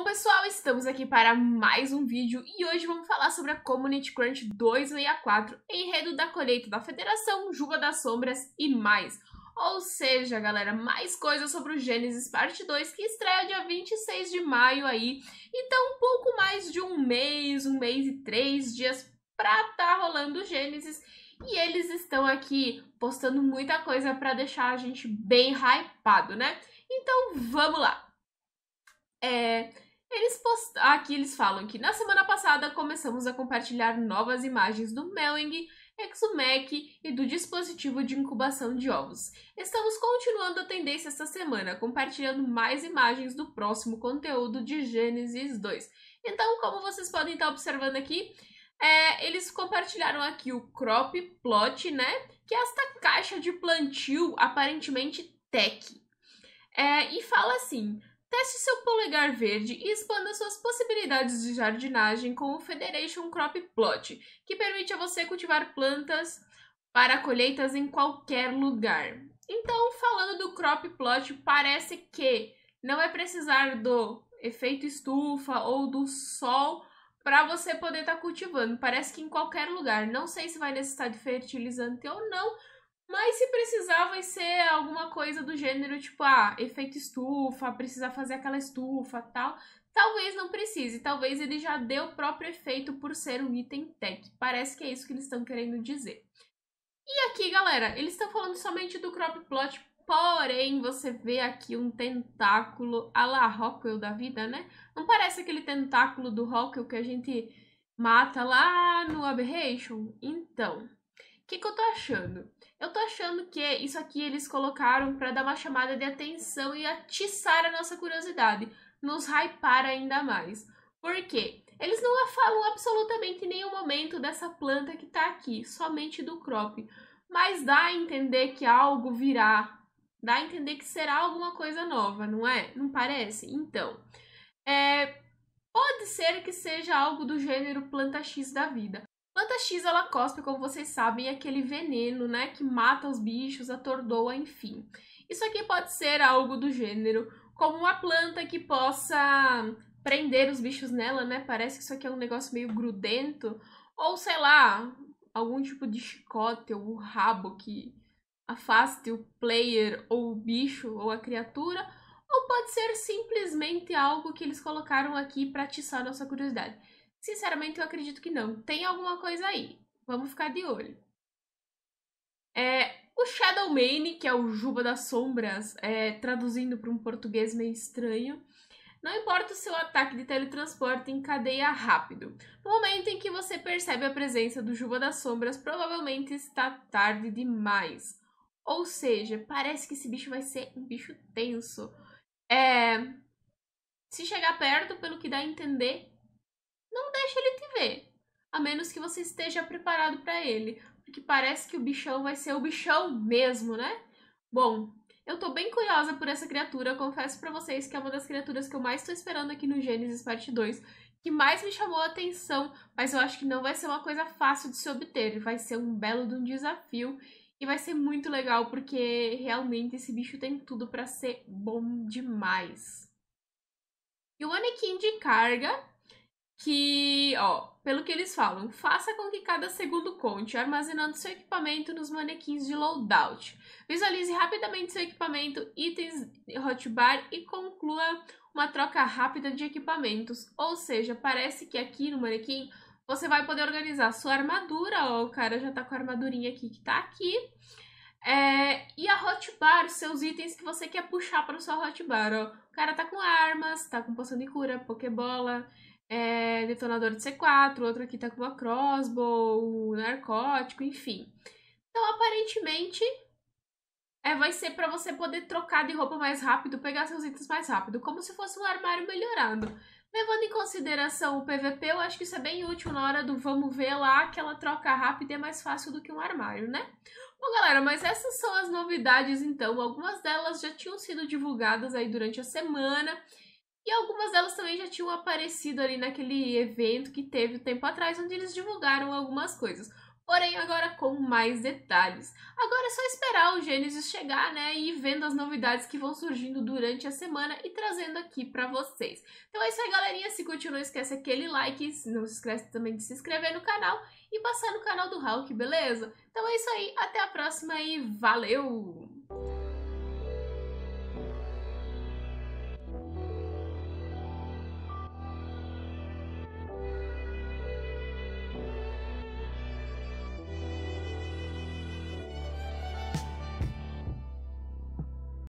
Bom, pessoal, estamos aqui para mais um vídeo e hoje vamos falar sobre a Community Crunch 264, enredo da colheita da Federação, Juga das Sombras e mais. Ou seja, galera, mais coisas sobre o Gênesis Parte 2, que estreia dia 26 de maio aí. Então, um pouco mais de um mês, um mês e três dias pra tá rolando o Gênesis. E eles estão aqui postando muita coisa para deixar a gente bem hypado, né? Então, vamos lá! É, eles post... aqui eles falam que na semana passada começamos a compartilhar novas imagens do Melwing, Exumec e do dispositivo de incubação de ovos. Estamos continuando a tendência esta semana, compartilhando mais imagens do próximo conteúdo de Gênesis 2. Então, como vocês podem estar observando aqui, é, eles compartilharam aqui o crop plot, né? Que é esta caixa de plantio aparentemente tech. É, e fala assim: Teste seu polegar verde e expanda suas possibilidades de jardinagem com o Federation Crop Plot, que permite a você cultivar plantas para colheitas em qualquer lugar. Então, falando do crop plot, parece que não é precisar do efeito estufa ou do sol para você poder estar tá cultivando. Parece que em qualquer lugar. Não sei se vai necessitar de fertilizante ou não, mas se precisar, vai ser alguma coisa do gênero, tipo, ah, efeito estufa, precisar fazer aquela estufa tal. Talvez não precise, talvez ele já dê o próprio efeito por ser um item tech. Parece que é isso que eles estão querendo dizer. E aqui, galera, eles estão falando somente do crop plot, porém você vê aqui um tentáculo a la Rockwell da vida, né? Não parece aquele tentáculo do Rockwell que a gente mata lá no Aberration? Então, que, que eu tô achando? Eu tô achando que é isso aqui eles colocaram para dar uma chamada de atenção e atiçar a nossa curiosidade, nos hypar ainda mais. Por quê? Eles não falam absolutamente em nenhum momento dessa planta que tá aqui, somente do crop. Mas dá a entender que algo virá. Dá a entender que será alguma coisa nova, não é? Não parece? Então, é, pode ser que seja algo do gênero planta X da vida planta X ela cospe, como vocês sabem, é aquele veneno, né, que mata os bichos, atordoa, enfim. Isso aqui pode ser algo do gênero, como uma planta que possa prender os bichos nela, né? Parece que isso aqui é um negócio meio grudento, ou sei lá, algum tipo de chicote ou rabo que afaste o player ou o bicho ou a criatura, ou pode ser simplesmente algo que eles colocaram aqui para atiçar nossa curiosidade. Sinceramente, eu acredito que não. Tem alguma coisa aí. Vamos ficar de olho. É, o Shadow que é o Juba das Sombras, é, traduzindo para um português meio estranho, não importa o seu ataque de teletransporte em cadeia rápido. No momento em que você percebe a presença do Juba das Sombras, provavelmente está tarde demais. Ou seja, parece que esse bicho vai ser um bicho tenso. É... Se chegar perto, pelo que dá a entender, não deixa ele te ver. A menos que você esteja preparado para ele. Porque parece que o bichão vai ser o bichão mesmo, né? Bom, eu tô bem curiosa por essa criatura. Confesso para vocês que é uma das criaturas que eu mais tô esperando aqui no Gênesis Parte 2. Que mais me chamou a atenção. Mas eu acho que não vai ser uma coisa fácil de se obter. Vai ser um belo de um desafio. E vai ser muito legal, porque realmente esse bicho tem tudo para ser bom demais. E o manequim de carga que, ó, pelo que eles falam, faça com que cada segundo conte, armazenando seu equipamento nos manequins de loadout. Visualize rapidamente seu equipamento, itens, hotbar e conclua uma troca rápida de equipamentos. Ou seja, parece que aqui no manequim você vai poder organizar sua armadura, ó, o cara já tá com a armadurinha aqui que tá aqui. É, e a hotbar, seus itens que você quer puxar para sua hotbar, ó. O cara tá com armas, tá com poção de cura, pokebola, é, detonador de C4, outro aqui tá com uma crossbow, narcótico, enfim. Então, aparentemente, é, vai ser para você poder trocar de roupa mais rápido, pegar seus itens mais rápido, como se fosse um armário melhorado. Levando em consideração o PVP, eu acho que isso é bem útil na hora do vamos ver lá, que ela troca e é mais fácil do que um armário, né? Bom, galera, mas essas são as novidades então. Algumas delas já tinham sido divulgadas aí durante a semana. E algumas delas também já tinham aparecido ali naquele evento que teve um tempo atrás, onde eles divulgaram algumas coisas. Porém, agora com mais detalhes. Agora é só esperar o Gênesis chegar, né? E ir vendo as novidades que vão surgindo durante a semana e trazendo aqui para vocês. Então é isso aí, galerinha. Se curtiu, não esquece aquele like. Não se esquece também de se inscrever no canal e passar no canal do Hulk, beleza? Então é isso aí. Até a próxima e valeu!